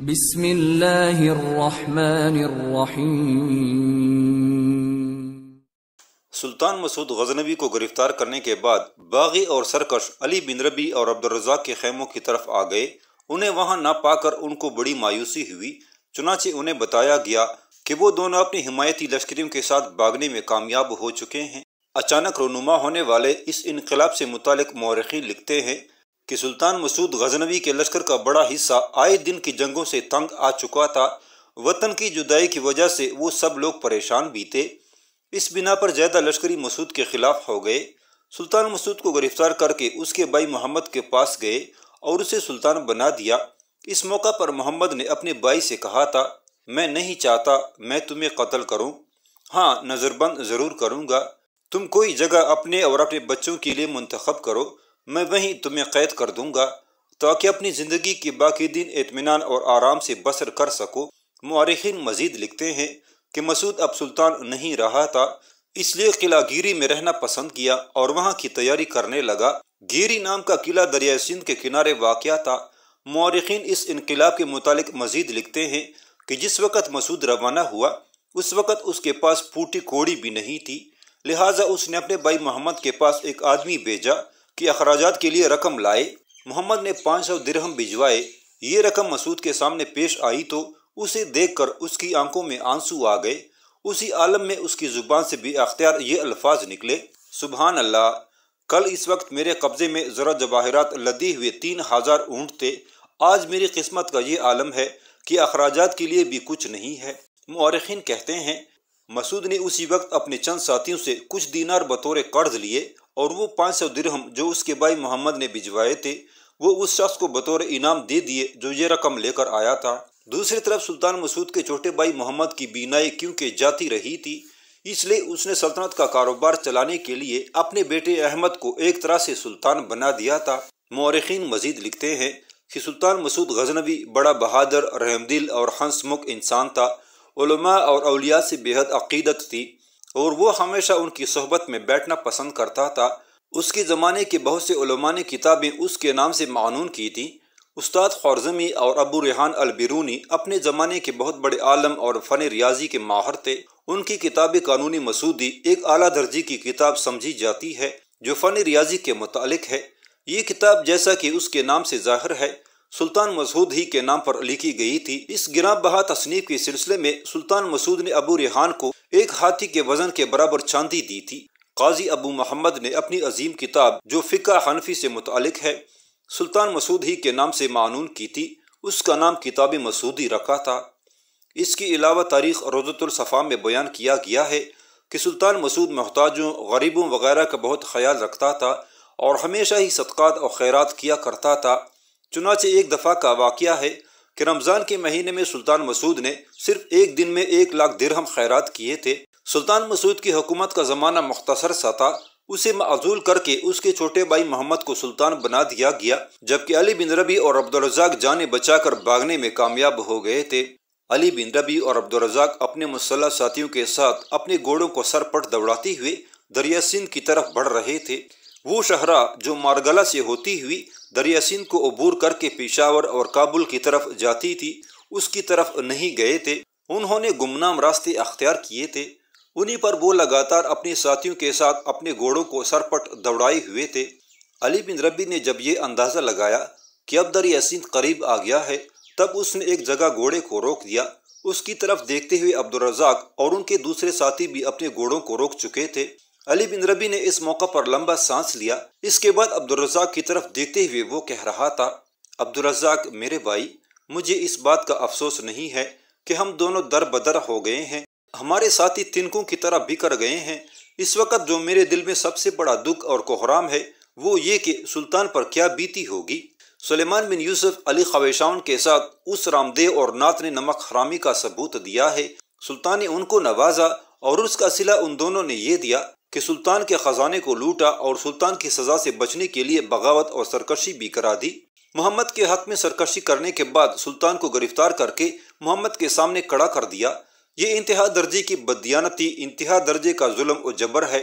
सुल्तान मसूद गजनबी को गिरफ्तार करने के बाद बागी और सरकश अली बिन रबी और अब्दुलरजाक के खेमों की तरफ आ गए उन्हें वहां ना पाकर उनको बड़ी मायूसी हुई चुनाचे उन्हें बताया गया कि वो दोनों अपनी हिमायती लश्करियों के साथ भागने में कामयाब हो चुके हैं अचानक रोनुमा होने वाले इस इनकलाब से मुतल मौरखी लिखते हैं कि सुल्तान मसूद गजनवी के लश्कर का बड़ा हिस्सा आए दिन की जंगों से तंग आ चुका था वतन की जुदाई की वजह से वो सब लोग परेशान भी थे इस बिना पर ज्यादा लश्करी मसूद के खिलाफ हो गए सुल्तान मसूद को गिरफ्तार करके उसके भाई मोहम्मद के पास गए और उसे सुल्तान बना दिया इस मौका पर मोहम्मद ने अपने भाई से कहा था मैं नहीं चाहता मैं तुम्हें कत्ल करूं हाँ नज़रबंद ज़रूर करूंगा तुम कोई जगह अपने और अपने बच्चों के लिए मंतखब करो मैं वहीं तुम्हें कैद कर दूंगा ताकि अपनी ज़िंदगी के बाकी दिन इतमान और आराम से बसर कर सको मारखिन मजीद लिखते हैं कि मसूद अब सुल्तान नहीं रहा था इसलिए किला गिरी में रहना पसंद किया और वहाँ की तैयारी करने लगा गिरी नाम का किला दरिया सिंध के किनारे वाक़ था मौरखिन इस इनकलाब के मुतालिक मजीद लिखते हैं कि जिस वक़्त मसूद रवाना हुआ उस वक़्त उसके पास फूटी कोड़ी भी नहीं थी लिहाजा उसने अपने भाई मोहम्मद के पास एक आदमी भेजा कि अखराज के लिए रकम लाए मोहम्मद ने पाँच सौ दिरहम भिजवाए ये रकम मसूद के सामने पेश आई तो उसे देखकर उसकी आंखों में आंसू आ गए उसी आलम में उसकी ज़ुबान से अख्तियार ये अल्फाज निकले सुबहान अल्लाह कल इस वक्त मेरे कब्ज़े में ज़रा जवाहरात लदी हुए तीन हज़ार ऊँट थे आज मेरी किस्मत का ये आलम है कि अखराज के लिए भी कुछ नहीं है मौरखिन कहते हैं मसूद ने उसी वक्त अपने चंद साथियों से कुछ दीनार बतौर कर्ज लिए और वो पाँच सौ दिरहम जो उसके भाई मोहम्मद ने भिजवाए थे वो उस शख्स को बतौर इनाम दे दिए जो ये रकम लेकर आया था दूसरी तरफ सुल्तान मसूद के छोटे भाई मोहम्मद की बीनाई क्योंकि जाती रही थी इसलिए उसने सल्तनत का कारोबार चलाने के लिए अपने बेटे अहमद को एक तरह से सुल्तान बना दिया था मौरखीन मजीद लिखते हैं कि सुल्तान मसूद गजनवी बड़ा बहादुर रहमदिल और हंसमुख इंसान था और अलिया से बेहद अकीदत थी और वो हमेशा उनकी सोहबत में बैठना पसंद करता था उसके ज़माने के बहुत से ने किताबें उसके नाम से मानून की थी उस्ताद खौरजमी और अबू रेहान अलबिरूनी अपने ज़माने के बहुत बड़े आलम और फ़न रियाजी के माहर थे उनकी किताब कानूनी मसूदी एक आला दर्जी की किताब समझी जाती है जो फ़न रियाजी के मतलब है ये किताब जैसा कि उसके नाम से जाहिर है सुल्तान मसूद ही के नाम पर लिखी गई थी इस गिरा बहा तसनीफ के सिलसिले में सुल्तान मसूद ने अबू रेहान को एक हाथी के वजन के बराबर चांदी दी थी काजी अबू मोहम्मद ने अपनी अजीम किताब जो फ़िका हनफी से मुतलक है सुल्तान मसूद ही के नाम से मानून की थी उसका नाम किताब मसूदी रखा था इसके अलावा तारीख रोज़तुलसफ़ा में बयान किया गया है कि सुल्तान मसूद मोहताजों गरीबों वगैरह का बहुत ख्याल रखता था और हमेशा ही सदक़ात और खैरत किया करता था चुनाचे एक दफ़ा का वाक़ है कि रमज़ान के महीने में सुल्तान मसूद ने सिर्फ एक दिन में एक लाख दिरहम खैरात किए थे सुल्तान मसूद की हुकूमत का ज़माना मुख्तसर सा था उसे मजूल करके उसके छोटे भाई मोहम्मद को सुल्तान बना दिया गया जबकि अली बिन रबी और अब्दुलरजाक जाने बचाकर भागने में कामयाब हो गए थे अली बिन रबी और अब्दुलरजाक अपने मुसल्ला साथियों के साथ अपने घोड़ों को सरपट दौड़ाते हुए दरिया सिंध की तरफ बढ़ रहे थे वो शहरा जो मारगला से होती हुई दरियासिन को अबूर करके पेशावर और काबुल की तरफ जाती थी उसकी तरफ नहीं गए थे उन्होंने गुमनाम रास्ते अख्तियार किए थे उन्हीं पर वो लगातार अपने साथियों के साथ अपने घोड़ों को सरपट दौड़ाए हुए थे अली बिन रबी ने जब ये अंदाज़ा लगाया कि अब दरिया करीब आ गया है तब उसने एक जगह घोड़े को रोक दिया उसकी तरफ देखते हुए अब्दुलरजाक और उनके दूसरे साथी भी अपने घोड़ों को रोक चुके थे अली बिन रबी ने इस मौका पर लंबा सांस लिया इसके बाद अब्दुलरजाक की तरफ देखते हुए वो कह रहा था अब्दुलरजाक मेरे भाई मुझे इस बात का अफसोस नहीं है कि हम दोनों दर बदर हो गए हैं हमारे साथी तिनकों की तरह बिकर गए हैं इस वक्त जो मेरे दिल में सबसे बड़ा दुख और कोहराम है वो ये कि सुल्तान पर क्या बीती होगी सुलेमान बिन यूसुफ अली खवेशान के साथ उस रामदेव और नात ने नमक हरामी का सबूत दिया है सुल्तान ने उनको नवाजा और उसका सिला उन दोनों ने ये दिया कि सुल्तान के खजाने को लूटा और सुल्तान की सजा से बचने के लिए बगावत और सरकशी भी करा दी मोहम्मद के हक में सरकशी करने के बाद सुल्तान को गिरफ्तार करके मोहम्मद के सामने कड़ा कर दिया ये इंतहा दर्जे की बदियानती इंतहा दर्जे का जुल्म और जबर है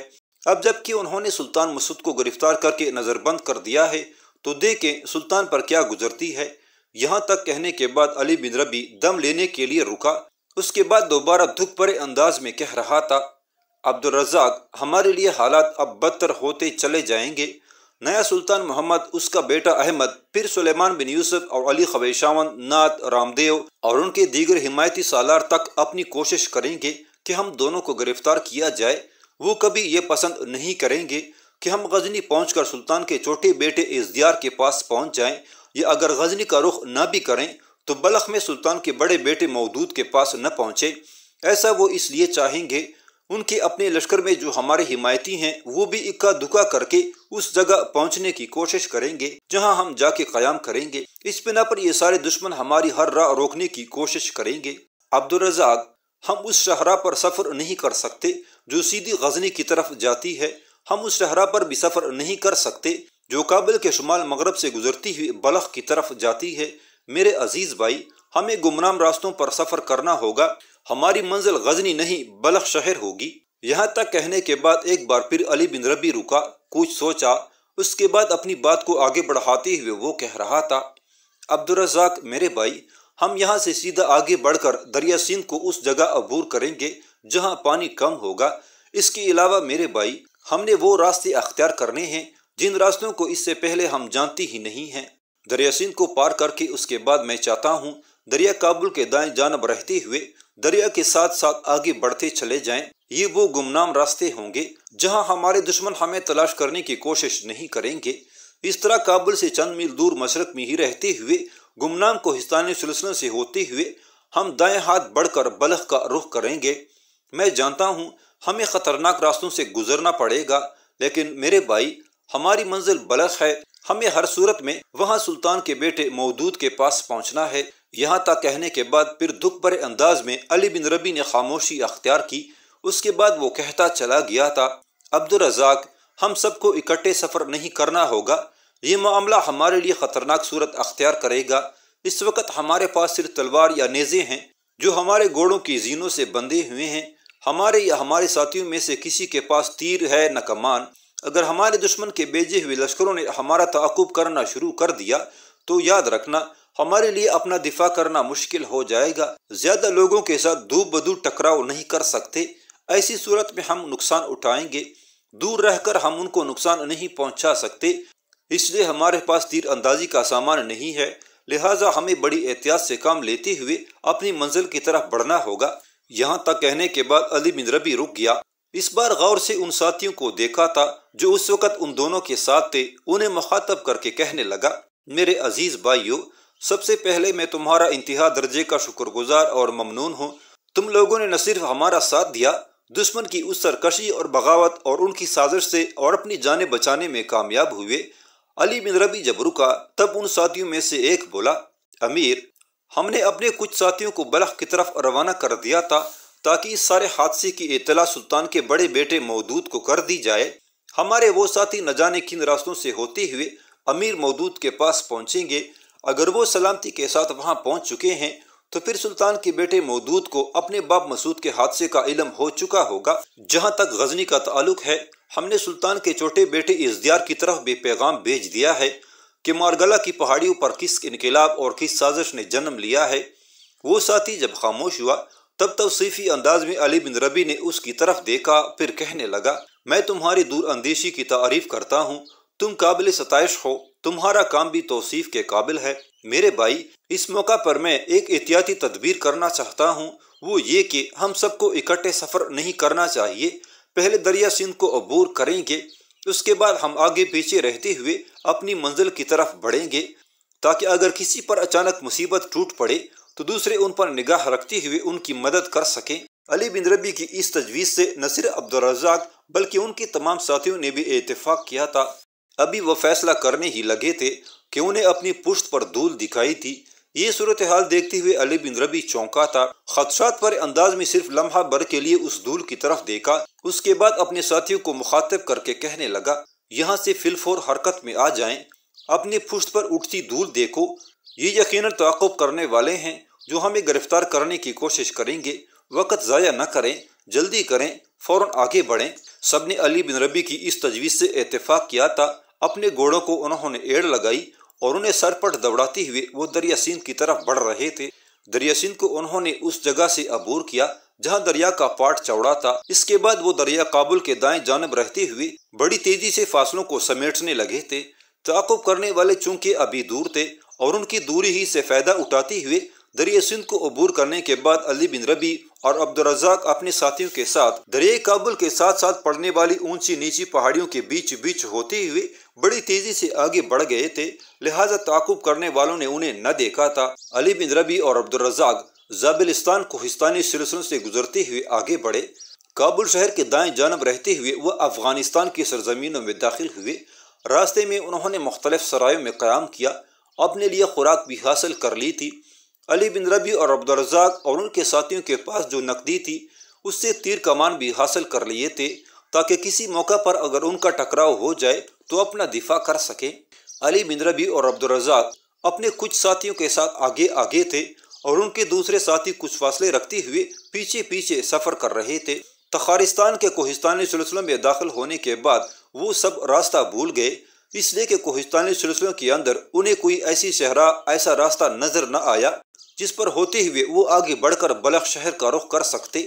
अब जबकि उन्होंने सुल्तान मसूद को गिरफ्तार करके नज़रबंद कर दिया है तो देखे सुल्तान पर क्या गुजरती है यहाँ तक कहने के बाद अली बिन रबी दम लेने के लिए रुका उसके बाद दोबारा दुख भरे अंदाज में कह रहा था अब्दुलरजाक हमारे लिए हालात अब बदतर होते चले जाएंगे नया सुल्तान मोहम्मद उसका बेटा अहमद फिर सुलेमान बिन यूसुफ और अली खबेशावन नाथ रामदेव और उनके दीगर हिमायती सालार तक अपनी कोशिश करेंगे कि हम दोनों को गिरफ्तार किया जाए वो कभी ये पसंद नहीं करेंगे कि हम गजनी पहुंचकर सुल्तान के छोटे बेटे इजदियार के पास पहुंच जाएं या अगर गजनी का रुख न भी करें तो बलख में सुल्तान के बड़े बेटे मौदूद के पास न पहुंचे ऐसा वो इसलिए चाहेंगे उनके अपने लश्कर में जो हमारे हिमायती हैं वो भी इक्का दुक्का करके उस जगह पहुंचने की कोशिश करेंगे जहां हम जाके कयाम करेंगे इस बिना पर ये सारे दुश्मन हमारी हर राह रोकने की कोशिश करेंगे अब्दुल रजाक हम उस शहरा पर सफ़र नहीं कर सकते जो सीधी गजनी की तरफ जाती है हम उस शहरा पर भी सफ़र नहीं कर सकते जो काबिल के शुमाल मगरब से गुजरती हुई बलख की तरफ जाती है मेरे अजीज़ भाई हमें गुमनाम रास्तों पर सफ़र करना होगा हमारी मंजिल गजनी नहीं बलख शहर होगी यहाँ तक कहने के बाद एक बार फिर अली बिन रबी रुका कुछ सोचा उसके बाद अपनी बात को आगे बढ़ाते हुए वो कह रहा था अब्दुलरजाक मेरे भाई हम यहाँ से सीधा आगे बढ़कर दरिया सिंध को उस जगह अबूर करेंगे जहाँ पानी कम होगा इसके अलावा मेरे भाई हमने वो रास्ते अख्तियार करने हैं जिन रास्तों को इससे पहले हम जानते ही नहीं हैं दरिया सिंध को पार करके उसके बाद मैं चाहता हूँ दरिया काबुल के दाएं जानब रहते हुए दरिया के साथ साथ आगे बढ़ते चले जाएं, ये वो गुमनाम रास्ते होंगे जहां हमारे दुश्मन हमें तलाश करने की कोशिश नहीं करेंगे इस तरह काबुल से चंद मील दूर मशरक में ही रहते हुए गुमनाम को कोहिस्तानी सिलसिले से होते हुए हम दाएं हाथ बढ़कर बलख का रुख करेंगे मैं जानता हूँ हमें खतरनाक रास्तों से गुजरना पड़ेगा लेकिन मेरे भाई हमारी मंजिल बलख है हमें हर सूरत में वहाँ सुल्तान के बेटे मौदूद के पास पहुँचना है यहाँ तक कहने के बाद फिर दुख भरे अंदाज में अली बिन रबी ने खामोशी अख्तियार की उसके बाद वो कहता चला गया था अब्दुलरजाक हम सबको इकट्ठे सफ़र नहीं करना होगा ये मामला हमारे लिए ख़तरनाक सूरत अख्तियार करेगा इस वक्त हमारे पास सिर्फ तलवार या नेज़े हैं जो हमारे घोड़ों की जीनों से बंधे हुए हैं हमारे या हमारे साथियों में से किसी के पास तीर है न कमान अगर हमारे दुश्मन के भेजे हुए लश्करों ने हमारा तकुब करना शुरू कर दिया तो याद रखना हमारे लिए अपना दिफा करना मुश्किल हो जाएगा ज्यादा लोगों के साथ दू बदू टकराव नहीं कर सकते ऐसी सूरत में हम नुकसान उठाएंगे दूर रहकर हम उनको नुकसान नहीं पहुंचा सकते इसलिए हमारे पास तीर अंदाजी का सामान नहीं है लिहाजा हमें बड़ी एहतियात से काम लेते हुए अपनी मंजिल की तरफ बढ़ना होगा यहाँ तक कहने के बाद अली बिन रबी रुक गया इस बार गौर से उन साथियों को देखा था जो उस वक़्त उन दोनों के साथ थे उन्हें मुखातब करके कहने लगा मेरे अजीज भाइयों सबसे पहले मैं तुम्हारा इंतहा दर्जे का शुक्रगुजार और ममनून हूँ तुम लोगों ने न सिर्फ हमारा साथ दिया दुश्मन की उस सरकशी और बगावत और उनकी साजिश से और अपनी जानें बचाने में कामयाब हुए अली बिन रबी जब रुका तब उन साथियों में से एक बोला अमीर हमने अपने कुछ साथियों को बलख की तरफ रवाना कर दिया था ताकि इस सारे हादसे की इतला सुल्तान के बड़े बेटे मौदूद को कर दी जाए हमारे वो साथी न जाने किन रास्तों से होते हुए अमीर मौदूद के पास पहुंचेंगे अगर वो सलामती के साथ वहाँ पहुँच चुके हैं तो फिर सुल्तान के बेटे मौदूद को अपने बाप मसूद के हादसे का इलम हो चुका होगा जहाँ तक गजनी का ताल्लुक है हमने सुल्तान के छोटे बेटे इजदियार की तरफ भी पैगाम भेज दिया है कि मारगला की पहाड़ियों पर किस इनकलाब और किस साजिश ने जन्म लिया है वो साथी जब खामोश हुआ तब तोसीफ़ी अंदाज में अली बिन रबी ने उसकी तरफ देखा फिर कहने लगा मैं तुम्हारी दूर अंदेशी की तारीफ करता हूँ तुम काबिल सतश हो तुम्हारा काम भी तोसीफ़ के काबिल है मेरे भाई इस मौका पर मैं एक एहतियाती तदबीर करना चाहता हूँ वो ये कि हम सबको इकट्ठे सफ़र नहीं करना चाहिए पहले दरिया सिंध को अबूर करेंगे उसके बाद हम आगे पीछे रहते हुए अपनी मंजिल की तरफ बढ़ेंगे ताकि अगर किसी पर अचानक मुसीबत टूट पड़े तो दूसरे उन पर निगाह रखते हुए उनकी मदद कर सकें अली बिन रबी की इस तजवीज़ से सिर्फ अब्दुलरजाक बल्कि उनके तमाम साथियों ने भी इतफाक़ किया था अभी वह फैसला करने ही लगे थे कि उन्हें अपनी पुश्त पर धूल दिखाई थी ये सूरत हाल देखते हुए अली बिन रबी चौंका था खदशात पर अंदाज में सिर्फ लम्हा भर के लिए उस धूल की तरफ देखा उसके बाद अपने साथियों को मुखातब करके कहने लगा यहाँ से फिलफोर हरकत में आ जाएं, अपनी पुश्त पर उठती धूल देखो ये यकीन तकब करने वाले हैं जो हमें गिरफ्तार करने की कोशिश करेंगे वक़्त ज़ाया न करें जल्दी करें फ़ौर आगे बढ़ें सब ने अली बिन रबी की इस तजवीज़ से इतफाक़ किया था अपने घोड़ों को उन्होंने एड़ लगाई और उन्हें सरपट दौड़ाते हुए वो दरिया सिंध की तरफ बढ़ रहे थे दरिया सिंध को उन्होंने उस जगह से अबूर किया जहां दरिया का पाट चौड़ा था इसके बाद वो दरिया काबुल के दाएं जानब रहते हुए बड़ी तेजी से फासलों को समेटने लगे थे ताकुब करने वाले चूंकि अभी दूर थे और उनकी दूरी ही से फायदा उठाते हुए दरिया सिंध को अबूर करने के बाद अली बिन रबी और अब्दुलरजाक अपने साथियों के साथ दरिया काबुल के साथ साथ पड़ने वाली ऊंची नीची पहाड़ियों के बीच बीच होते हुए बड़ी तेजी से आगे बढ़ गए थे लिहाजा ताकुब करने वालों ने उन्हें न देखा था अली बिन रबी और अब्दुलरजाक जाबिलिस्तान कोहिस्तानी सिलसिलों से गुजरते हुए आगे बढ़े काबुल शहर के दाएं जानब रहते हुए वह अफगानिस्तान की सरजमीनों में दाखिल हुए रास्ते में उन्होंने मुख्तलिफ सरायों में क्याम किया अपने लिए खुराक भी हासिल कर ली थी अली बिन रबी और अब्दुलरजाक और उनके साथियों के पास जो नकदी थी उससे तीर कमान भी हासिल कर लिए थे ताकि किसी मौका पर अगर उनका टकराव हो जाए तो अपना दिफा कर सकें अली बिन रबी और अब्दुलरजाक अपने कुछ साथियों के साथ आगे आगे थे और उनके दूसरे साथी कुछ फासले रखते हुए पीछे पीछे सफ़र कर रहे थे तखारिस्तान के कोहिस्तानी सिलसिलों में दाखिल होने के बाद वो सब रास्ता भूल गए इसलिए कि कोहिस्तानी सिलसिलों के अंदर उन्हें कोई ऐसी शहरा ऐसा रास्ता नज़र न आया जिस पर होते हुए वो आगे बढ़कर बलख शहर का रुख कर सकते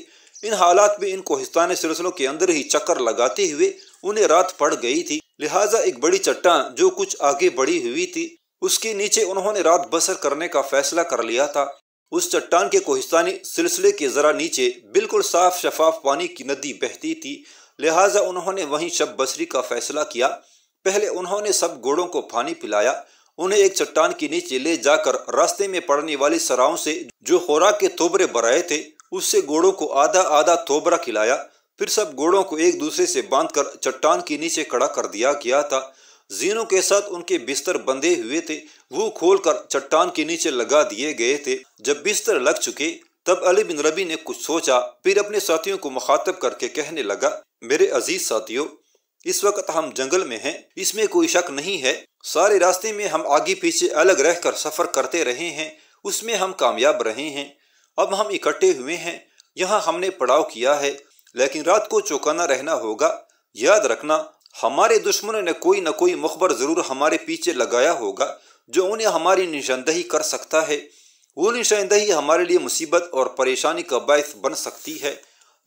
इन हालात में इन कोहिस्तान सिलसिलों के अंदर ही चक्कर लगाते हुए उन्हें रात पड़ गई थी लिहाजा एक बड़ी चट्टान जो कुछ आगे बढ़ी हुई थी उसके नीचे उन्होंने रात बसर करने का फैसला कर लिया था उस चट्टान के कोहिस्तानी सिलसिले के ज़रा नीचे बिल्कुल साफ शफाफ पानी की नदी बहती थी लिहाजा उन्होंने वहीं शब बसरी का फैसला किया पहले उन्होंने सब घोड़ों को पानी पिलाया उन्हें एक चट्टान के नीचे ले जाकर रास्ते में पड़ने वाली सराहों से जो खुराक के थोबरे बराए थे उससे घोड़ों को आधा आधा थोबरा खिलाया फिर सब घोड़ों को एक दूसरे से बांधकर चट्टान के नीचे खड़ा कर दिया गया था जीनों के साथ उनके बिस्तर बंधे हुए थे वो खोलकर चट्टान के नीचे लगा दिए गए थे जब बिस्तर लग चुके तब अली बिन रबी ने कुछ सोचा फिर अपने साथियों को मुखातब करके कहने लगा मेरे अजीज साथियों इस वक्त हम जंगल में हैं इसमें कोई शक नहीं है सारे रास्ते में हम आगे पीछे अलग रहकर सफ़र करते रहे हैं उसमें हम कामयाब रहे हैं अब हम इकट्ठे हुए हैं यहाँ हमने पड़ाव किया है लेकिन रात को चौकाना रहना होगा याद रखना हमारे दुश्मनों ने कोई ना कोई मुखबर ज़रूर हमारे पीछे लगाया होगा जो उन्हें हमारी निशानदही कर सकता है वो निशानदही हमारे लिए मुसीबत और परेशानी का बायस बन सकती है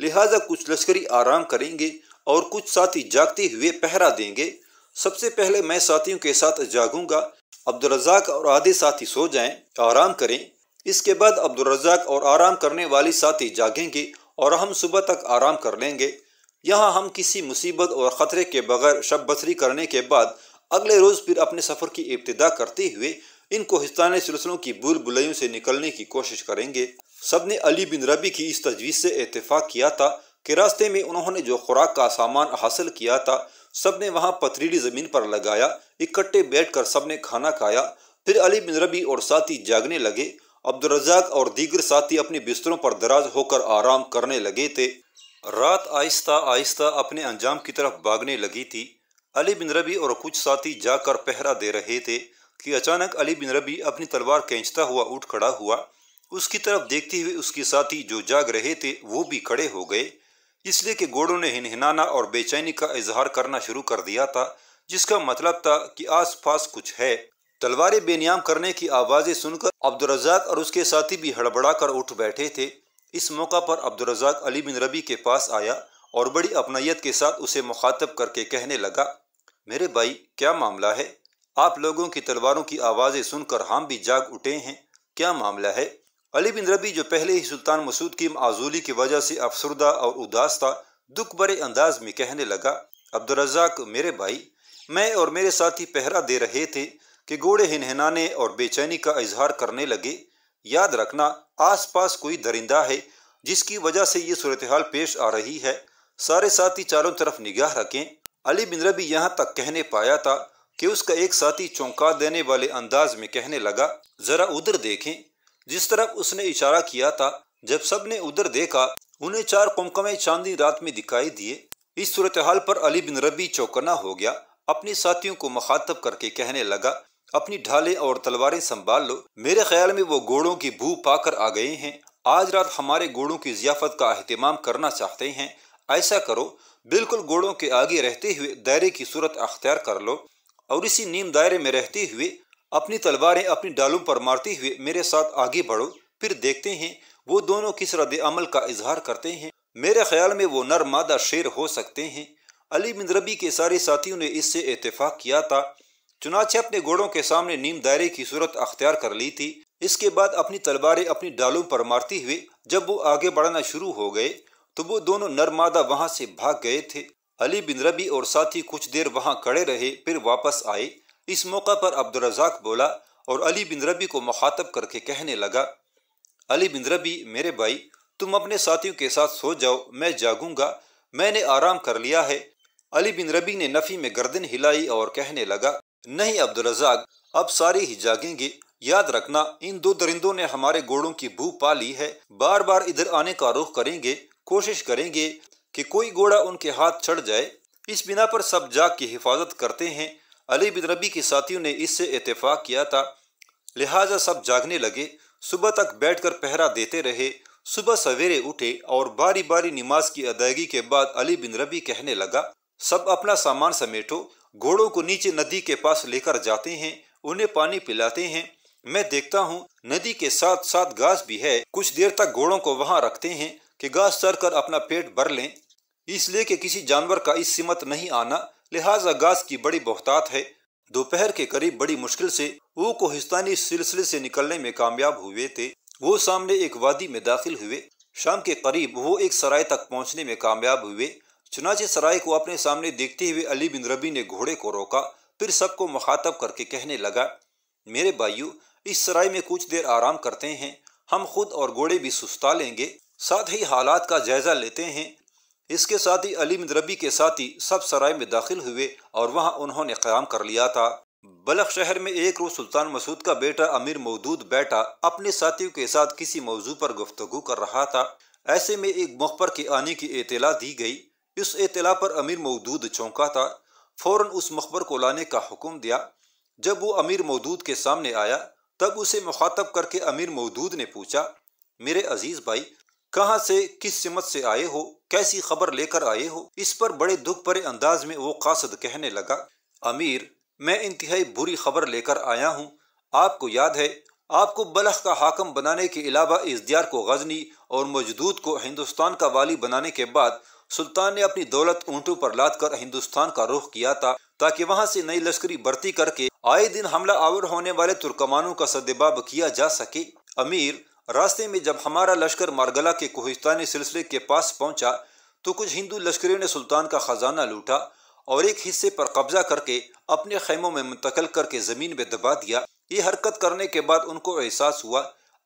लिहाजा कुछ लश्करी आराम करेंगे और कुछ साथी जागते हुए पहरा देंगे सबसे पहले मैं साथियों के साथ जागूंगा अब्दुलरजाक और आधे साथी सो जाएं आराम करें इसके बाद अब्दुलरजाक और आराम करने वाले साथी जागेंगे और हम सुबह तक आराम कर लेंगे यहाँ हम किसी मुसीबत और ख़तरे के बगैर शब बसरी करने के बाद अगले रोज़ फिर अपने सफ़र की इब्तदा करते हुए इन कोहिस्तान सिलसिलों की बुल बुलैयों से निकलने की कोशिश करेंगे सब ने अली बिन रबी की इस तजवीज़ से इतफाक़ किया था कि रास्ते में उन्होंने जो खुराक का सामान हासिल किया था सबने वहां पथरीली जमीन पर लगाया इकट्ठे बैठकर सबने खाना खाया फिर अली बिन रबी और साथी जागने लगे अब्दुलरजाक और दीगर साथी अपने बिस्तरों पर दराज होकर आराम करने लगे थे रात आहिस्ता आहिस्ता अपने अंजाम की तरफ भागने लगी थी अली बिन रबी और कुछ साथी जाकर पहरा दे रहे थे कि अचानक अली बिन रबी अपनी तलवार खींचता हुआ उठ खड़ा हुआ उसकी तरफ देखते हुए उसके साथी जो जाग रहे थे वो भी खड़े हो गए इसलिए कि घोड़ों ने हिनहिनाना और बेचैनी का इजहार करना शुरू कर दिया था जिसका मतलब था कि आसपास कुछ है तलवारें बेनियाम करने की आवाज़ें सुनकर अब्दुलरजाक और उसके साथी भी हड़बड़ा कर उठ बैठे थे इस मौका पर अब्दुलरजाक अली बिन रबी के पास आया और बड़ी अपनायत के साथ उसे मुखातब करके कहने लगा मेरे भाई क्या मामला है आप लोगों की तलवारों की आवाज़ें सुनकर हम भी जाग उठे हैं क्या मामला है अली बिन रबी जो पहले ही सुल्तान मसूद की आजूली की वजह से अफसरदा और उदास था दुख भरे अंदाज में कहने लगा अब्दुलरजाक मेरे भाई मैं और मेरे साथी पहरा दे रहे थे कि घोड़े हिनहनाने और बेचैनी का इजहार करने लगे याद रखना आसपास कोई दरिंदा है जिसकी वजह से ये सूरत हाल पेश आ रही है सारे साथी चारों तरफ निगाह रखें अली बिन रबी यहाँ तक कहने पाया था कि उसका एक साथी चौंका देने वाले अंदाज में कहने लगा ज़रा उधर देखें जिस तरफ उसने इशारा किया था जब सब ने उधर देखा उन्हें चार कुमकमे चांदी रात में दिखाई दिए इस सूरत हाल पर अली बिन रबी चौकना हो गया अपने साथियों को मुखातब करके कहने लगा अपनी ढाले और तलवारें संभाल लो मेरे ख्याल में वो घोड़ों की भू पाकर आ गए हैं आज रात हमारे घोड़ों की जियाफत का अहतमाम करना चाहते हैं ऐसा करो बिल्कुल घोड़ों के आगे रहते हुए दायरे की सूरत अख्तियार कर लो और इसी नीम दायरे में रहते हुए अपनी तलवारें अपनी डालों पर मारते हुए मेरे साथ आगे बढ़ो फिर देखते हैं वो दोनों किस रद्द अमल का इजहार करते हैं मेरे ख्याल में वो नर मादा शेर हो सकते हैं अली बिन रबी के सारे साथियों ने इससे इतफाक किया था चुनाचे अपने घोड़ों के सामने नीम दायरे की सूरत अख्तियार कर ली थी इसके बाद अपनी तलवारें अपनी डालों पर मारते हुए जब वो आगे बढ़ना शुरू हो गए तो वो दोनों नरमादा वहां से भाग गए थे अली बिन रबी और साथी कुछ देर वहां खड़े रहे फिर वापस आए इस मौका पर अब्दुलरजाक बोला और अली बिन रबी को मुखातब करके कहने लगा अली बिन रबी मेरे भाई तुम अपने साथियों के साथ सो जाओ मैं जागूंगा मैंने आराम कर लिया है अली बिन रबी ने नफ़ी में गर्दन हिलाई और कहने लगा नहीं अब्दुलरजाक अब सारे ही जागेंगे याद रखना इन दो दरिंदों ने हमारे घोड़ों की भू पा ली है बार बार इधर आने का रुख करेंगे कोशिश करेंगे कि कोई घोड़ा उनके हाथ चढ़ जाए इस बिना पर सब जाग की हिफाजत करते हैं अली बिन रबी के साथियों ने इससे इतफाक़ किया था लिहाजा सब जागने लगे सुबह तक बैठकर पहरा देते रहे सुबह सवेरे उठे और बारी बारी नमाज की अदायगी के बाद अली बिन रबी कहने लगा सब अपना सामान समेटो घोड़ों को नीचे नदी के पास लेकर जाते हैं उन्हें पानी पिलाते हैं मैं देखता हूँ नदी के साथ साथ घास भी है कुछ देर तक घोड़ों को वहाँ रखते हैं कि घास चर कर अपना पेट भर लें इसलिए कि किसी जानवर का इस सिमत नहीं आना लिहाजा गाज की बड़ी बहुतात है दोपहर के करीब बड़ी मुश्किल से वो कोहिस्तानी सिलसिले से निकलने में कामयाब हुए थे वो सामने एक वादी में दाखिल हुए शाम के करीब वो एक सराय तक पहुंचने में कामयाब हुए चुनाचे सराय को अपने सामने देखते हुए अली बिन रबी ने घोड़े को रोका फिर सबको मुखातब करके कहने लगा मेरे भाइयों इस सराय में कुछ देर आराम करते हैं हम खुद और घोड़े भी सुस्ता लेंगे साथ ही हालात का जायजा लेते हैं इसके साथ ही अली मदरबी के साथी सब सराय में दाखिल हुए और वहाँ उन्होंने क्याम कर लिया था बलख शहर में एक रोज सुल्तान मसूद का बेटा अमीर मौदूद बैठा अपने साथियों के साथ किसी मौजू पर गुफ्तगु कर रहा था ऐसे में एक मुखबर के आने की इतला दी गई इस इतला पर अमीर मौदूद चौंका था फौरन उस मुखबर को लाने का हुक्म दिया जब वो अमीर मौदूद के सामने आया तब उसे मुखातब करके अमीर मौदूद ने पूछा मेरे अजीज भाई कहाँ से किस सिमत से आए हो कैसी खबर लेकर आए हो इस पर बड़े दुख भरे अंदाज में वो कासद कहने लगा अमीर मैं इंतहाई बुरी खबर लेकर आया हूँ आपको याद है आपको बलख का हाकम बनाने के अलावा इजदियार को गजनी और मजदूद को हिंदुस्तान का वाली बनाने के बाद सुल्तान ने अपनी दौलत ऊँटों पर लाद कर हिंदुस्तान का रुख किया था ताकि वहाँ से नई लश्करी भर्ती करके आए दिन हमला आवर होने वाले तुर्कमानों का सदबाब किया जा सके अमीर रास्ते में जब हमारा लश्कर मारगला के कोहिस्तानी सिलसिले के पास पहुंचा तो कुछ हिंदू लश्करियों ने सुल्तान का खजाना लूटा और एक हिस्से पर कब्जा करके अपने खेमों में मुंतकल करके ज़मीन में दबा दिया ये हरकत करने के बाद उनको एहसास हुआ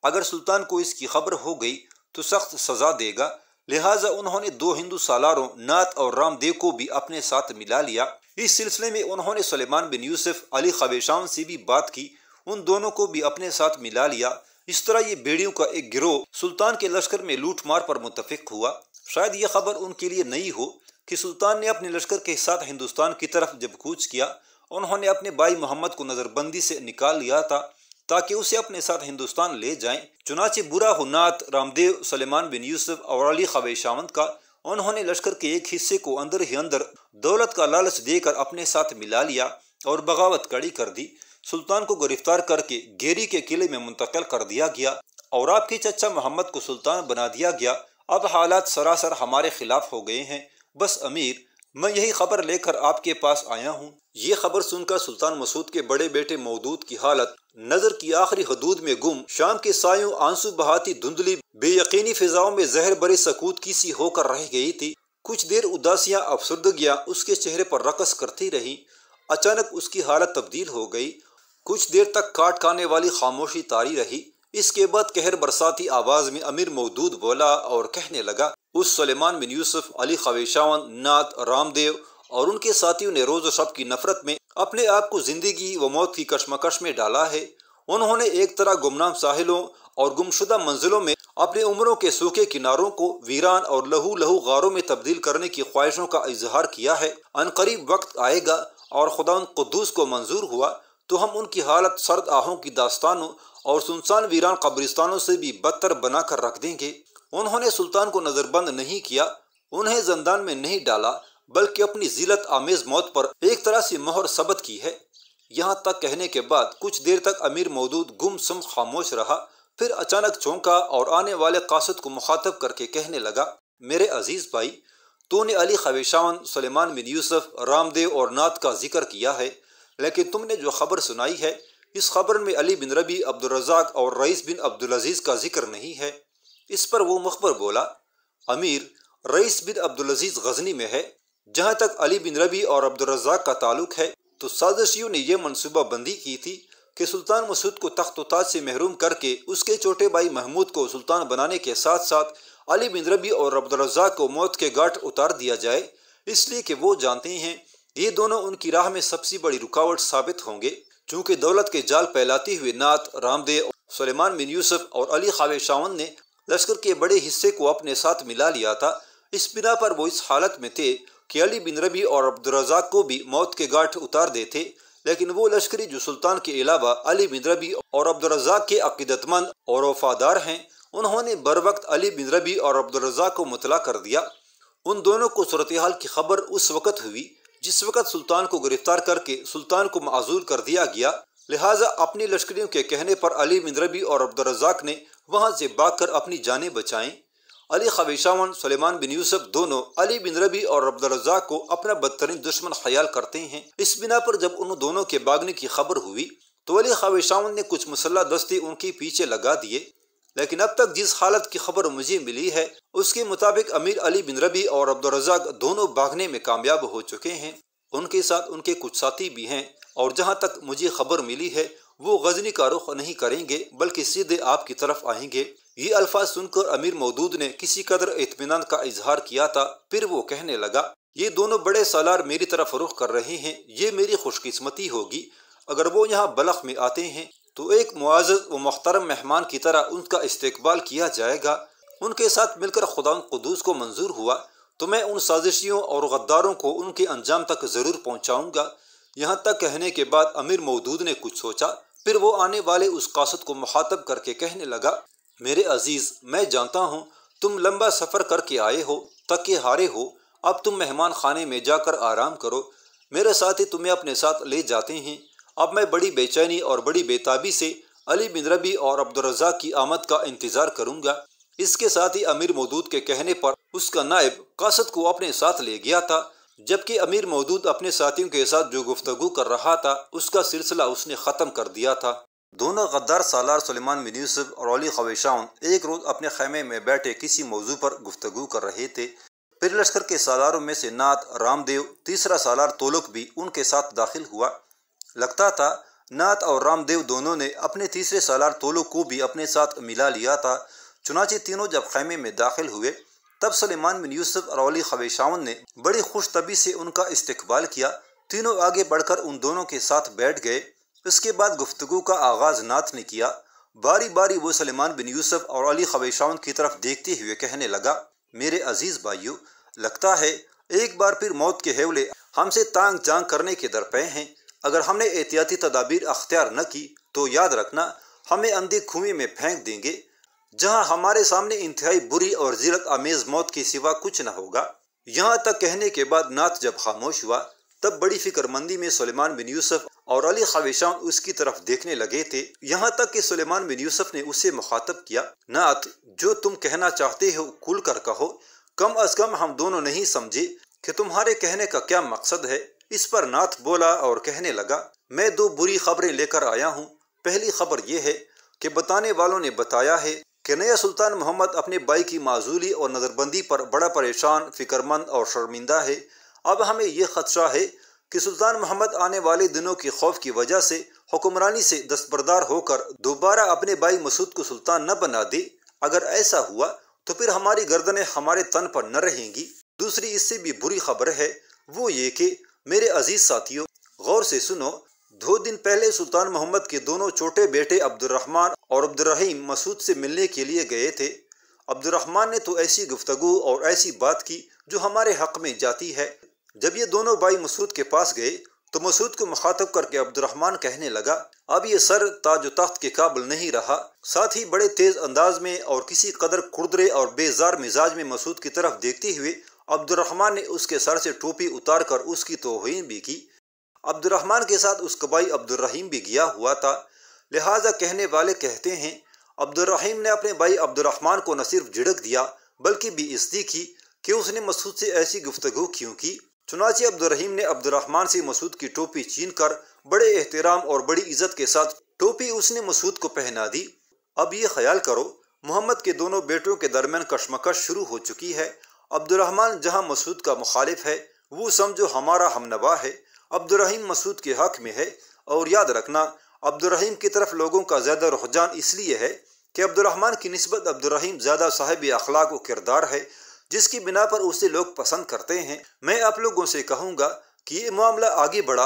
अगर सुल्तान को इसकी खबर हो गई तो सख्त सज़ा देगा लिहाजा उन्होंने दो हिंदू सालारों नाथ और रामदेव को भी अपने साथ मिला लिया इस सिलसिले में उन्होंने सलेमान बिन यूसुफ अली खबेशान से भी बात की उन दोनों को भी अपने साथ मिला लिया इस तरह ये बेड़ियों का एक गिरोह सुल्तान के लश्कर में लूटमार पर मुतफिक हुआ शायद ये खबर उनके लिए नई हो कि सुल्तान ने अपने लश्कर के साथ हिंदुस्तान की तरफ जब कूच किया उन्होंने अपने भाई मोहम्मद को नज़रबंदी से निकाल लिया था ताकि उसे अपने साथ हिंदुस्तान ले जाएं। चुनाचे बुरा हुनात रामदेव सलेमान बिन यूसुफ और अली शामंद का उन्होंने लश्कर के एक हिस्से को अंदर ही अंदर दौलत का लालच देकर अपने साथ मिला लिया और बगावत कड़ी कर दी सुल्तान को गिरफ्तार करके गेरी के किले में मुंतकिल कर दिया गया और आपके चचा मोहम्मद को सुल्तान बना दिया गया अब हालात सरासर हमारे खिलाफ हो गए हैं बस अमीर मैं यही खबर लेकर आपके पास आया हूँ ये खबर सुनकर सुल्तान मसूद के बड़े बेटे मौदूद की हालत नजर की आखिरी हदूद में गुम शाम के सायों आंसू बहाती धुंधली बेयकीनी फिजाओं में जहर बरे सकूत की सी होकर रह गई थी कुछ देर उदासियां अफसरदगियाँ उसके चेहरे पर रकस करती रही अचानक उसकी हालत तब्दील हो गई कुछ देर तक काट खाने वाली खामोशी तारी रही इसके बाद कहर बरसाती आवाज में अमीर मौदूद बोला और कहने लगा उस सलेमान बिन यूसुफ अली खवेशावन नाथ रामदेव और उनके साथियों ने रोज शब की नफरत में अपने आप को जिंदगी व मौत की कशमकश में डाला है उन्होंने एक तरह गुमनाम साहिलों और गुमशुदा मंजिलों में अपने उम्रों के सूखे किनारों को वीरान और लहू लहू गारों में तब्दील करने की ख्वाहिशों का इजहार किया है अनकरीब वक्त आएगा और खुदा कुद्दूस को मंजूर हुआ तो हम उनकी हालत सर्द आहों की दास्तानों और सुनसान वीरान कब्रिस्तानों से भी बदतर बनाकर रख देंगे उन्होंने सुल्तान को नज़रबंद नहीं किया उन्हें जंदान में नहीं डाला बल्कि अपनी जिलत आमेज मौत पर एक तरह से मोहर सबत की है यहाँ तक कहने के बाद कुछ देर तक अमीर मौदूद सुम खामोश रहा फिर अचानक चौंका और आने वाले कासद को मुखातब करके कहने लगा मेरे अजीज भाई तूने अली खवेशान सलेमान बिन यूसुफ रामदेव और नाथ का जिक्र किया है लेकिन तुमने जो खबर सुनाई है इस खबर में अली बिन रबी अब्दुलरजाक और रईस बिन अब्दुलज़ीज़ का जिक्र नहीं है इस पर वो मुखबर बोला अमीर रईस बिन अब्दुलज़ीज़ गजनी में है जहाँ तक अली बिन रबी और अब्दुलरजाक का ताल्लुक है तो साजिशियों ने यह मनसूबा बंदी की थी कि सुल्तान मसूद को तख्त ताज से महरूम करके उसके छोटे भाई महमूद को सुल्तान बनाने के साथ साथ अली बिन रबी और अब्दुलरजाक को मौत के गांठ उतार दिया जाए इसलिए कि वो जानते हैं ये दोनों उनकी राह में सबसे बड़ी रुकावट साबित होंगे चूंकि दौलत के जाल फैलाते हुए नात रामदेव सलेमान बिन यूसुफ और अली खावे शावन ने लश्कर के बड़े हिस्से को अपने साथ मिला लिया था इस बिना पर वो इस हालत में थे कि अली बिन रबी और अब्दुलरजाक को भी मौत के गाठ उतार देते लेकिन वो लश्करी जो सुल्तान के अलावा अली बिन रबी और अब्दुलरजाक के अकीदतमंद और वफादार हैं उन्होंने बर वक्त अली बिन रबी और अब्दुलरजाक को मुतला कर दिया उन दोनों को सूरत हाल की खबर उस वक़्त हुई जिस वक्त सुल्तान को गिरफ्तार करके सुल्तान को माजूर कर दिया गया लिहाजा अपनी लश्करियों के कहने पर अली मिंद्रबी और अब्दुलरजाक ने वहाँ से भाग कर अपनी जानें बचाएं अली खबिशावन सलेमान बिन यूसफ दोनों अली बिन रबी और अब्दुलरजाक को अपना बदतरीन दुश्मन ख्याल करते हैं इस बिना पर जब उन दोनों के भागने की खबर हुई तो अली खबिशावन ने कुछ मुसल्ला दस्ते उनके पीछे लगा दिए लेकिन अब तक जिस हालत की खबर मुझे मिली है उसके मुताबिक अमीर अली बिन रबी और अब्दुलरजाक दोनों भागने में कामयाब हो चुके हैं उनके साथ उनके कुछ साथी भी हैं और जहां तक मुझे खबर मिली है वो गजनी का रुख नहीं करेंगे बल्कि सीधे आपकी तरफ आएंगे ये अल्फाज सुनकर अमीर मौदूद ने किसी कदर इतमान का इजहार किया था फिर वो कहने लगा ये दोनों बड़े सालार मेरी तरफ रुख कर रहे हैं ये मेरी खुशकिस्मती होगी अगर वो यहाँ बलख में आते हैं तो एक मुआज़ व मोहतरम मेहमान की तरह उनका इस्तबाल किया जाएगा उनके साथ मिलकर खुदा कदूस को मंजूर हुआ तो मैं उन साजिशियों और गद्दारों को उनके अंजाम तक ज़रूर पहुँचाऊँगा यहाँ तक कहने के बाद अमीर मौदूद ने कुछ सोचा फिर वो आने वाले उस कासत को मुखातब करके कहने लगा मेरे अजीज़ मैं जानता हूँ तुम लंबा सफ़र करके आए हो तके हारे हो अब तुम मेहमान खाने में जाकर आराम करो मेरे साथ ही तुम्हें अपने साथ ले जाते हैं अब मैं बड़ी बेचैनी और बड़ी बेताबी से अली बिन रबी और अब्दुलरजा की आमद का इंतज़ार करूंगा इसके साथ ही अमीर मौदूद के कहने पर उसका नायब कासद को अपने साथ ले गया था जबकि अमीर मौदूद अपने साथियों के साथ जो गुफ्तगु कर रहा था उसका सिलसिला उसने ख़त्म कर दिया था दोनों गद्दार सालार सलेमान बिन यूसुफ और अली खवेशाउन एक रोज़ अपने खेमे में बैठे किसी मौजू पर गुफ्तगु कर रहे थे फिर लश्कर के सालारों में से नात रामदेव तीसरा सालार तोलक भी उनके साथ दाखिल हुआ लगता था नाथ और रामदेव दोनों ने अपने तीसरे सालार तोलो को भी अपने साथ मिला लिया था चुनाचे तीनों जब खैमे में दाखिल हुए तब सलेमान बिन यूसुफ और अली खवेशावन ने बड़ी खुश तबी से उनका इस्तकबाल किया तीनों आगे बढ़कर उन दोनों के साथ बैठ गए इसके बाद गुफ्तगु का आगाज नाथ ने किया बारी बारी वो सलेमान बिन यूसुफ और अली खवेशावन की तरफ देखते हुए कहने लगा मेरे अजीज भाइयों लगता है एक बार फिर मौत के हेवले हमसे तांग जांग करने के दर पे हैं अगर हमने एहतियाती तदाबीर अख्तियार न की तो याद रखना हमें अंधी खुए में फेंक देंगे जहां हमारे सामने इंतहाई बुरी और जीरत आमेज मौत के सिवा कुछ न होगा यहाँ तक कहने के बाद नाथ जब खामोश हुआ तब बड़ी फिक्रमंदी में सुलेमान बिन यूसुफ और अली खाविशान उसकी तरफ देखने लगे थे यहाँ तक कि सुलेमान बिन यूसुफ ने उसे मुखातब किया नाथ जो तुम कहना चाहते हो खुल कर कहो कम अज कम हम दोनों नहीं समझे कि तुम्हारे कहने का क्या मकसद है इस पर नाथ बोला और कहने लगा मैं दो बुरी खबरें लेकर आया हूँ पहली खबर यह है कि बताने वालों ने बताया है कि नया सुल्तान मोहम्मद अपने बाई की माजूली और नज़रबंदी पर बड़ा परेशान फिक्रमंद और शर्मिंदा है अब हमें यह खदशा है कि सुल्तान मोहम्मद आने वाले दिनों के खौफ की वजह से हुक्मरानी से दस्तबरदार होकर दोबारा अपने बाई मसूद को सुल्तान न बना दे अगर ऐसा हुआ तो फिर हमारी गर्दनें हमारे तन पर न रहेंगी दूसरी इससे भी बुरी खबर है वो ये कि मेरे अजीज साथियों गौर से सुनो दो दिन पहले सुल्तान मोहम्मद के दोनों छोटे बेटे अब्दुलरहमान और अब्दुलरहीम मसूद से मिलने के लिए गए थे अब्दुलरहमान ने तो ऐसी गुफ्तगु और ऐसी बात की जो हमारे हक में जाती है जब ये दोनों भाई मसूद के पास गए तो मसूद को मुखातब करके अब्दुलरहमान कहने लगा अब ये सर ताज तख्त के काबिल नहीं रहा साथ ही बड़े तेज अंदाज में और किसी कदर कुर्दरे और बेजार मिजाज में मसूद की तरफ देखते हुए अब्दुलरहमान ने उसके सर से टोपी उतार कर उसकी तोहन भी की अब्दुलरहमान के साथ उसका भाई अब्दुलरहीम भी गया हुआ था लिहाजा कहने वाले कहते हैं अब्दुलरहीम ने अपने भाई अब्दुलरहमान को न सिर्फ झिड़क दिया बल्कि भी बेइज्जती की कि उसने मसूद से ऐसी गुफ्तगु क्यों की चुनाचे अब्दुलरहीम ने अब्दुलरहमान से मसूद की टोपी छीन कर बड़े एहतराम और बड़ी इज्जत के साथ टोपी उसने मसूद को पहना दी अब ये ख्याल करो मोहम्मद के दोनों बेटों के दरमियान कशमकश शुरू हो चुकी है अब्दुलरहमान जहां मसूद का मुखालिफ है वो समझो हमारा हमनवा है अब्दुलरहीम मसूद के हक में है और याद रखना अब्दुलरहीम की तरफ लोगों का ज़्यादा रुझान इसलिए है कि अब्दुलरहमान की नस्बत अब्दुलरहीम ज़्यादा साहिब अखलाक व किरदार है जिसकी बिना पर उसे लोग पसंद करते हैं मैं आप लोगों से कहूँगा कि ये मामला आगे बढ़ा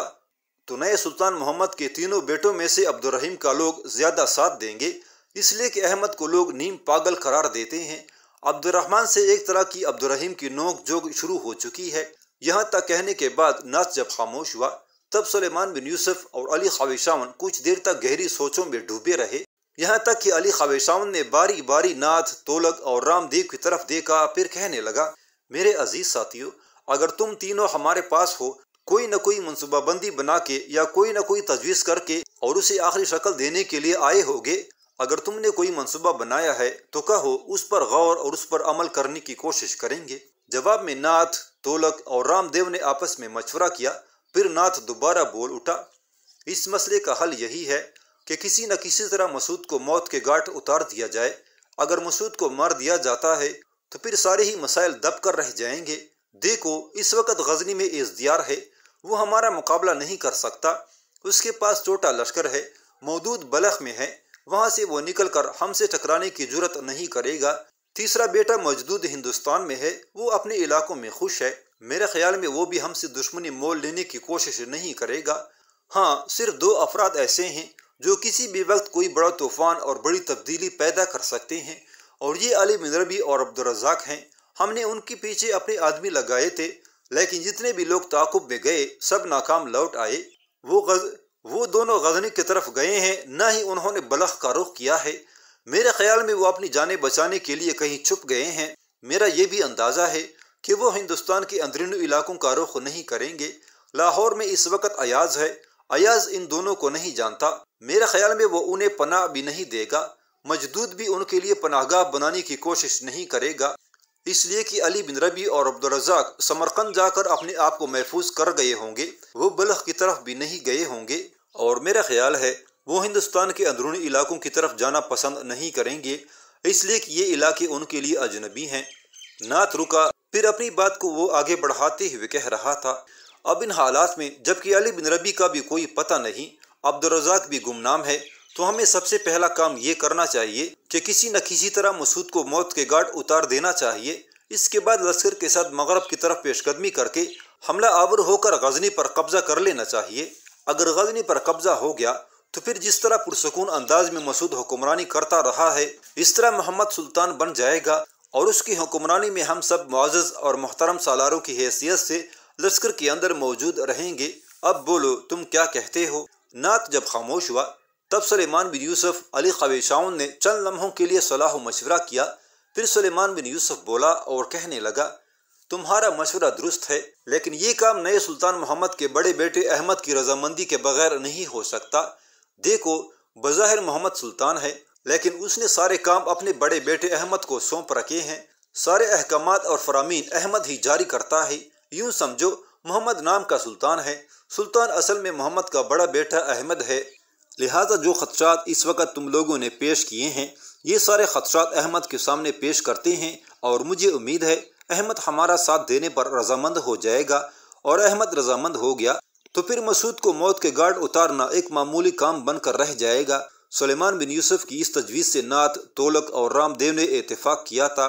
तो नए सुल्तान मोहम्मद के तीनों बेटों में से अब्दुलरहीम का लोग ज़्यादा साथ देंगे इसलिए कि अहमद को लोग नीम पागल करार देते हैं अब्दुलरहमान से एक तरह की अब्दुलरहीम की नोक जोक शुरू हो चुकी है यहाँ तक कहने के बाद नाच जब खामोश हुआ तब सुलेमान बिन यूसुफ और अली खावेशावन कुछ देर तक गहरी सोचों में डूबे रहे यहाँ तक कि अली खावेशावन ने बारी बारी नाथ तोलक और रामदेव की तरफ देखा फिर कहने लगा मेरे अजीज साथियों अगर तुम तीनों हमारे पास हो कोई न कोई मनसूबाबंदी बना के या कोई न कोई तजवीज़ करके और उसे आखिरी शक्ल देने के लिए आए होगे अगर तुमने कोई मंसूबा बनाया है तो कहो उस पर गौर और उस पर अमल करने की कोशिश करेंगे जवाब में नाथ तोलक और रामदेव ने आपस में मशवरा किया फिर नाथ दोबारा बोल उठा इस मसले का हल यही है कि किसी न किसी तरह मसूद को मौत के गांठ उतार दिया जाए अगर मसूद को मार दिया जाता है तो फिर सारे ही मसाइल दब कर रह जाएंगे देखो इस वक्त गजनी में एजदियार है वो हमारा मुकाबला नहीं कर सकता उसके पास छोटा लश्कर है मौदूद बलख में है वहां से वो निकलकर हमसे टकराने की जरूरत नहीं करेगा तीसरा बेटा मौजूद हिंदुस्तान में है वो अपने इलाकों में खुश है मेरे ख्याल में वो भी हमसे दुश्मनी मोल लेने की कोशिश नहीं करेगा हाँ सिर्फ दो अफराद ऐसे हैं जो किसी भी वक्त कोई बड़ा तूफान और बड़ी तब्दीली पैदा कर सकते हैं और ये अली मिनरबी और अब्दुलरजाक हैं हमने उनके पीछे अपने आदमी लगाए थे लेकिन जितने भी लोग ताकुब में गए सब नाकाम लौट आए वो गज वो दोनों गजनी की तरफ गए हैं न ही उन्होंने बलख का रुख किया है मेरे ख्याल में वो अपनी जाने बचाने के लिए कहीं छुप गए हैं मेरा ये भी अंदाज़ा है कि वो हिंदुस्तान के अंदरूनी इलाकों का रुख नहीं करेंगे लाहौर में इस वक्त अयाज है अयाज इन दोनों को नहीं जानता मेरे ख्याल में वो उन्हें पनाह भी नहीं देगा मजदूद भी उनके लिए पनाहगाह बनाने की कोशिश नहीं करेगा इसलिए कि अली बिन रबी और अब्दुलरजाक समरकंद जाकर अपने आप को महफूज कर गए होंगे वो बल्ख की तरफ भी नहीं गए होंगे और मेरा ख्याल है वो हिंदुस्तान के अंदरूनी इलाकों की तरफ जाना पसंद नहीं करेंगे इसलिए कि ये इलाके उनके लिए अजनबी हैं नात रुका फिर अपनी बात को वो आगे बढ़ाते हुए कह रहा था अब इन हालात में जबकि अली बिन रबी का भी कोई पता नहीं अब्दुलरजाक भी गुमनाम है तो हमें सबसे पहला काम ये करना चाहिए कि किसी न किसी तरह मसूद को मौत के गार्ड उतार देना चाहिए इसके बाद लश्कर के साथ मगरब की तरफ पेशकदमी करके हमला आवर होकर गजनी पर कब्जा कर लेना चाहिए अगर गजनी पर कब्जा हो गया तो फिर जिस तरह पुरसकून अंदाज में मसूद हुक्मरानी करता रहा है इस तरह मोहम्मद सुल्तान बन जाएगा और उसकी हुक्मरानी में हम सब मुआज़ और मोहतरम सालारों की हैसियत से लश्कर के अंदर मौजूद रहेंगे अब बोलो तुम क्या कहते हो नात जब खामोश हुआ तब सलेमान बिन यूसुफ अली खवेशाउन ने चंद लम्हों के लिए सलाह मशवरा किया फिर सलेमान बिन यूसुफ बोला और कहने लगा तुम्हारा मशवरा दुरुस्त है लेकिन ये काम नए सुल्तान मोहम्मद के बड़े बेटे अहमद की रजामंदी के बगैर नहीं हो सकता देखो बज़ाहिर मोहम्मद सुल्तान है लेकिन उसने सारे काम अपने बड़े बेटे अहमद को सौंप रखे हैं सारे अहकाम और फरामीन अहमद ही जारी करता है यूं समझो मोहम्मद नाम का सुल्तान है सुल्तान असल में मोहम्मद का बड़ा बेटा अहमद है लिहाजा जो ख़दशात इस वक्त तुम लोगों ने पेश किए हैं ये सारे ख़दशात अहमद के सामने पेश करते हैं और मुझे उम्मीद है अहमद हमारा साथ देने पर रजामंद हो जाएगा और अहमद रजामंद हो गया तो फिर मसूद को मौत के गार्ड उतारना एक मामूली काम बनकर रह जाएगा सुलेमान बिन यूसुफ की इस तजवीज़ से नात तोलक और रामदेव ने इतफाक़ किया था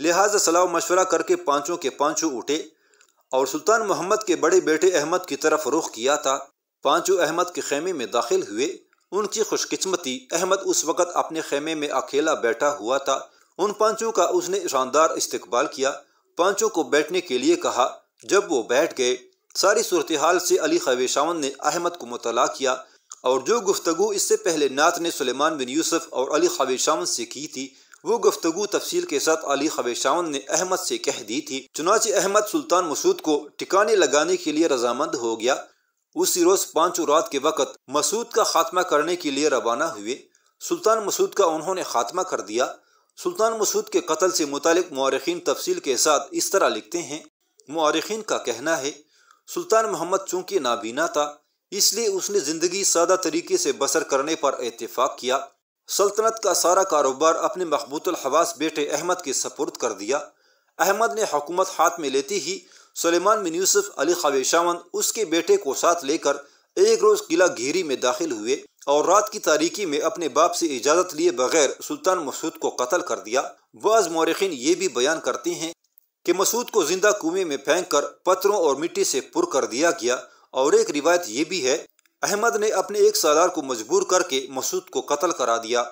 लिहाजा सलाह मशवरा करके पाँचों के पांचों उठे और सुल्तान मोहम्मद के बड़े बेटे अहमद की तरफ रुख किया था पांचू अहमद के खेमे में दाखिल हुए उनकी खुशकिस्मती अहमद उस वक़्त अपने खेमे में अकेला बैठा हुआ था उन पांचों का उसने शानदार इस्तकबाल किया पांचों को बैठने के लिए कहा जब वो बैठ गए सारी सूरत हाल से अली खवेशावन ने अहमद को मुतला किया और जो गुफ्तु इससे पहले नात ने सलेमान बिन यूसुफ और अली खवेशावन से की थी वो गुफ्तु तफसील के साथ अली खवेशावन ने अहमद से कह दी थी चुनाच अहमद सुल्तान मसूद को टिकाने लगाने के लिए रजामंद हो गया उसी रोज पांचों रात के वक्त मसूद का खात्मा करने के लिए रवाना हुए सुल्तान मसूद का उन्होंने खात्मा कर दिया सुल्तान मसूद के कत्ल से मुतक मौरखीन तफसील के साथ इस तरह लिखते हैं मौरखीन का कहना है सुल्तान मोहम्मद चूंकि नाबीना था इसलिए उसने ज़िंदगी सादा तरीके से बसर करने पर इतफाक़ किया सल्तनत का सारा कारोबार अपने मकबूतल हवास बेटे अहमद के सपुर्द कर दिया अहमद ने हुकूमत हाथ में लेती ही सलेमान बिन यूसुफ अली खवेशावन उसके बेटे को साथ लेकर एक रोज किला घेरी में दाखिल हुए और रात की तारीकी में अपने बाप से इजाजत लिए बगैर सुल्तान मसूद को कत्ल कर दिया बाज मौरखिन ये भी बयान करते हैं कि मसूद को जिंदा कुएं में फेंक कर पत्थरों और मिट्टी से पुर कर दिया गया और एक रिवायत ये भी है अहमद ने अपने एक सालार को मजबूर करके मसूद को कत्ल करा दिया